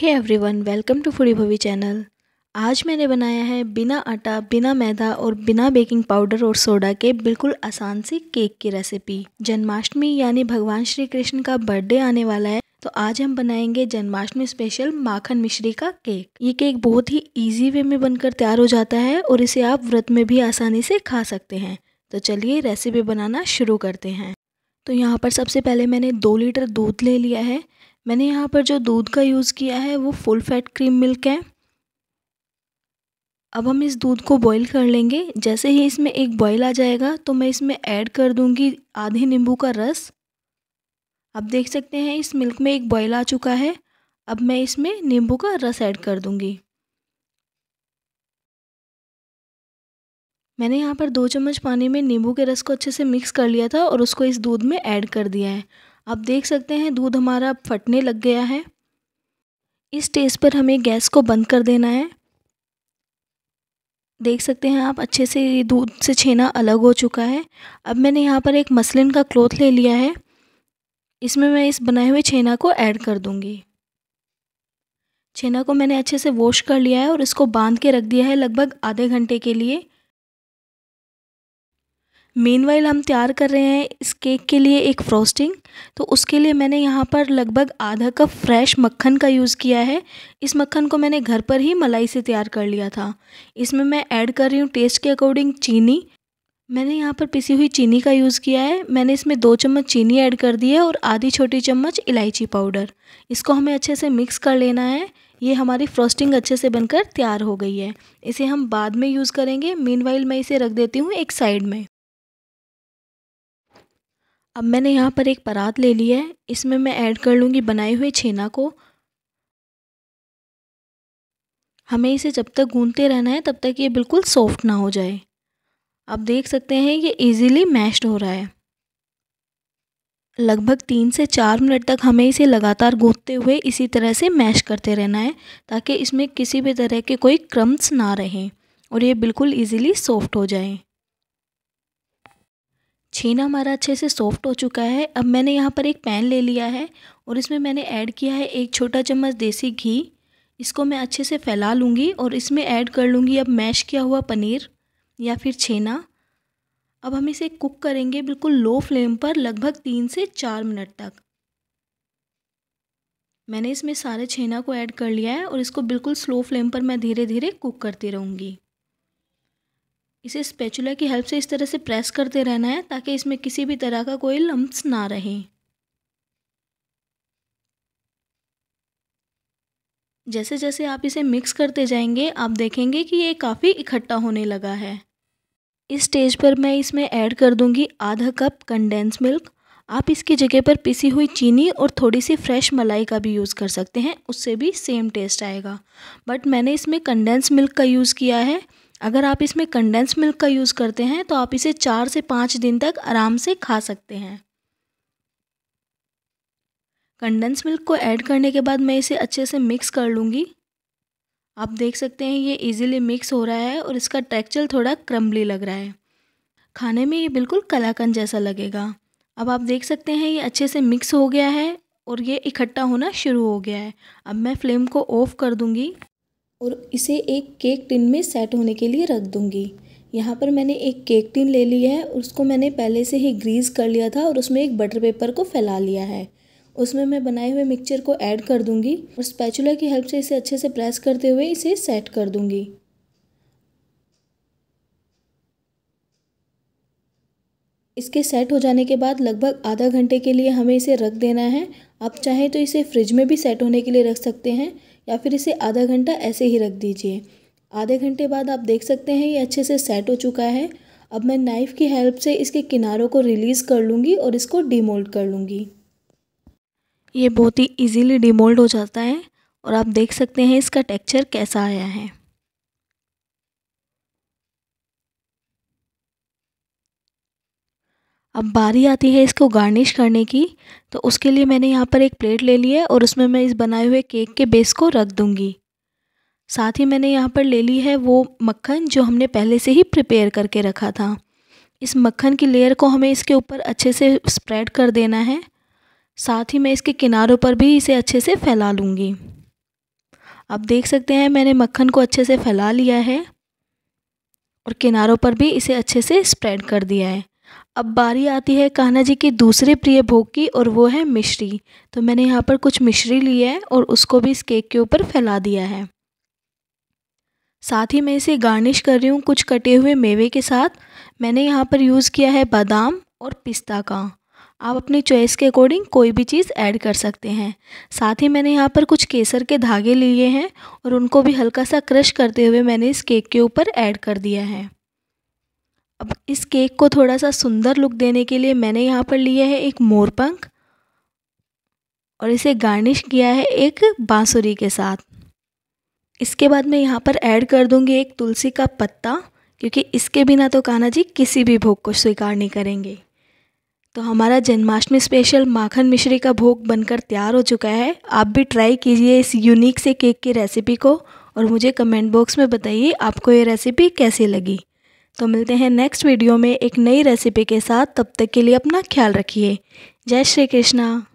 hey everyone welcome to foodie Bhavi channel आज मैंने बनाया है बिना आटा बिना मैदा और बिना बेकिंग पाउडर और सोडा के बिल्कुल आसान सी केक की रेसिपी जन्माष्टमी यानी भगवान श्री कृष्ण का बर्थडे आने वाला है तो आज हम बनाएंगे जन्माष्टमी स्पेशल माखन मिश्री का केक ये केक बहुत ही इजी वे में बनकर तैयार हो जाता है और इसे आप व्रत में भी आसानी से खा सकते हैं तो चलिए रेसिपी बनाना शुरू करते हैं तो यहाँ पर सबसे पहले मैंने दो लीटर दूध ले लिया है मैंने यहाँ पर जो दूध का यूज़ किया है वो फुल फैट क्रीम मिल्क है अब हम इस दूध को बॉईल कर लेंगे जैसे ही इसमें एक बॉईल आ जाएगा तो मैं इसमें ऐड कर दूंगी आधे नींबू का रस आप देख सकते हैं इस मिल्क में एक बॉईल आ चुका है अब मैं इसमें नींबू का रस ऐड कर दूंगी मैंने यहाँ पर दो चम्मच पानी में नींबू के रस को अच्छे से मिक्स कर लिया था और उसको इस दूध में ऐड कर दिया है आप देख सकते हैं दूध हमारा फटने लग गया है इस स्टेज पर हमें गैस को बंद कर देना है देख सकते हैं आप अच्छे से दूध से छेना अलग हो चुका है अब मैंने यहाँ पर एक मसलिन का क्लोथ ले लिया है इसमें मैं इस बनाए हुए छेना को ऐड कर दूँगी छेना को मैंने अच्छे से वॉश कर लिया है और इसको बांध के रख दिया है लगभग आधे घंटे के लिए मेन वाइल हम तैयार कर रहे हैं इस केक के लिए एक फ्रॉस्टिंग तो उसके लिए मैंने यहाँ पर लगभग आधा कप फ्रेश मक्खन का यूज़ किया है इस मक्खन को मैंने घर पर ही मलाई से तैयार कर लिया था इसमें मैं ऐड कर रही हूँ टेस्ट के अकॉर्डिंग चीनी मैंने यहाँ पर पिसी हुई चीनी का यूज़ किया है मैंने इसमें दो चम्मच चीनी ऐड कर दी है और आधी छोटी चम्मच इलायची पाउडर इसको हमें अच्छे से मिक्स कर लेना है ये हमारी फ्रॉस्टिंग अच्छे से बनकर तैयार हो गई है इसे हम बाद में यूज़ करेंगे मीन मैं इसे रख देती हूँ एक साइड में अब मैंने यहाँ पर एक परात ले ली है इसमें मैं ऐड कर लूँगी बनाए हुए छेना को हमें इसे जब तक गूंदते रहना है तब तक ये बिल्कुल सॉफ्ट ना हो जाए आप देख सकते हैं ये इजीली मैश्ड हो रहा है लगभग तीन से चार मिनट तक हमें इसे लगातार गूंदते हुए इसी तरह से मैश करते रहना है ताकि इसमें किसी भी तरह के कोई क्रम्स ना रहें और ये बिल्कुल ईजिली सॉफ्ट हो जाएँ छेना हमारा अच्छे से सॉफ्ट हो चुका है अब मैंने यहाँ पर एक पैन ले लिया है और इसमें मैंने ऐड किया है एक छोटा चम्मच देसी घी इसको मैं अच्छे से फैला लूँगी और इसमें ऐड कर लूँगी अब मैश किया हुआ पनीर या फिर छेना अब हम इसे कुक करेंगे बिल्कुल लो फ्लेम पर लगभग तीन से चार मिनट तक मैंने इसमें सारे छेना को ऐड कर लिया है और इसको बिल्कुल स्लो फ्लेम पर मैं धीरे धीरे कुक करती रहूँगी इसे स्पेचुला की हेल्प से इस तरह से प्रेस करते रहना है ताकि इसमें किसी भी तरह का कोई लम्ब्स ना रहें जैसे जैसे आप इसे मिक्स करते जाएंगे आप देखेंगे कि ये काफ़ी इकट्ठा होने लगा है इस स्टेज पर मैं इसमें ऐड कर दूंगी आधा कप कंडेंस मिल्क आप इसकी जगह पर पिसी हुई चीनी और थोड़ी सी फ्रेश मलाई का भी यूज़ कर सकते हैं उससे भी सेम टेस्ट आएगा बट मैंने इसमें कंडेंस मिल्क का यूज़ किया है अगर आप इसमें कंडेंस मिल्क का यूज़ करते हैं तो आप इसे चार से पाँच दिन तक आराम से खा सकते हैं कंडेंस मिल्क को ऐड करने के बाद मैं इसे अच्छे से मिक्स कर लूँगी आप देख सकते हैं ये इजीली मिक्स हो रहा है और इसका टेक्सचर थोड़ा क्रम्बली लग रहा है खाने में ये बिल्कुल कलाकंद जैसा लगेगा अब आप देख सकते हैं ये अच्छे से मिक्स हो गया है और ये इकट्ठा होना शुरू हो गया है अब मैं फ्लेम को ऑफ़ कर दूँगी और इसे एक केक टिन में सेट होने के लिए रख दूंगी यहाँ पर मैंने एक केक टिन ले ली है उसको मैंने पहले से ही ग्रीस कर लिया था और उसमें एक बटर पेपर को फैला लिया है उसमें मैं बनाए हुए मिक्सचर को ऐड कर दूंगी और स्पैचुला की हेल्प से इसे अच्छे से प्रेस करते हुए इसे सेट कर दूंगी इसके सेट हो जाने के बाद लगभग आधा घंटे के लिए हमें इसे रख देना है आप चाहें तो इसे फ्रिज में भी सेट होने के लिए रख सकते हैं या फिर इसे आधा घंटा ऐसे ही रख दीजिए आधे घंटे बाद आप देख सकते हैं ये अच्छे से सेट हो चुका है अब मैं नाइफ़ की हेल्प से इसके किनारों को रिलीज़ कर लूँगी और इसको डीमोल्ड कर लूँगी ये बहुत ही इजीली डीमोल्ड हो जाता है और आप देख सकते हैं इसका टेक्सचर कैसा आया है अब बारी आती है इसको गार्निश करने की तो उसके लिए मैंने यहाँ पर एक प्लेट ले ली है और उसमें मैं इस बनाए हुए केक के बेस को रख दूँगी साथ ही मैंने यहाँ पर ले ली है वो मक्खन जो हमने पहले से ही प्रिपेयर करके रखा था इस मक्खन की लेयर को हमें इसके ऊपर अच्छे से स्प्रेड कर देना है साथ ही मैं इसके किनारों पर भी इसे अच्छे से फैला लूँगी आप देख सकते हैं मैंने मक्खन को अच्छे से फैला लिया है और किनारों पर भी इसे अच्छे से स्प्रेड कर दिया है अब बारी आती है कान्हा जी के दूसरे प्रिय भोग की और वो है मिश्री तो मैंने यहाँ पर कुछ मिश्री ली है और उसको भी इस केक के ऊपर फैला दिया है साथ ही मैं इसे गार्निश कर रही हूँ कुछ कटे हुए मेवे के साथ मैंने यहाँ पर यूज़ किया है बादाम और पिस्ता का आप अपनी चॉइस के अकॉर्डिंग कोई भी चीज़ ऐड कर सकते हैं साथ ही मैंने यहाँ पर कुछ केसर के धागे लिए हैं और उनको भी हल्का सा क्रश करते हुए मैंने इस केक के ऊपर ऐड कर दिया है अब इस केक को थोड़ा सा सुंदर लुक देने के लिए मैंने यहाँ पर लिया है एक मोरपंख और इसे गार्निश किया है एक बाँसुरी के साथ इसके बाद मैं यहाँ पर ऐड कर दूँगी एक तुलसी का पत्ता क्योंकि इसके बिना तो कान्हा जी किसी भी भोग को स्वीकार नहीं करेंगे तो हमारा जन्माष्टमी स्पेशल माखन मिश्री का भोग बनकर तैयार हो चुका है आप भी ट्राई कीजिए इस यूनिक से केक की रेसिपी को और मुझे कमेंट बॉक्स में बताइए आपको ये रेसिपी कैसी लगी तो मिलते हैं नेक्स्ट वीडियो में एक नई रेसिपी के साथ तब तक के लिए अपना ख्याल रखिए जय श्री कृष्णा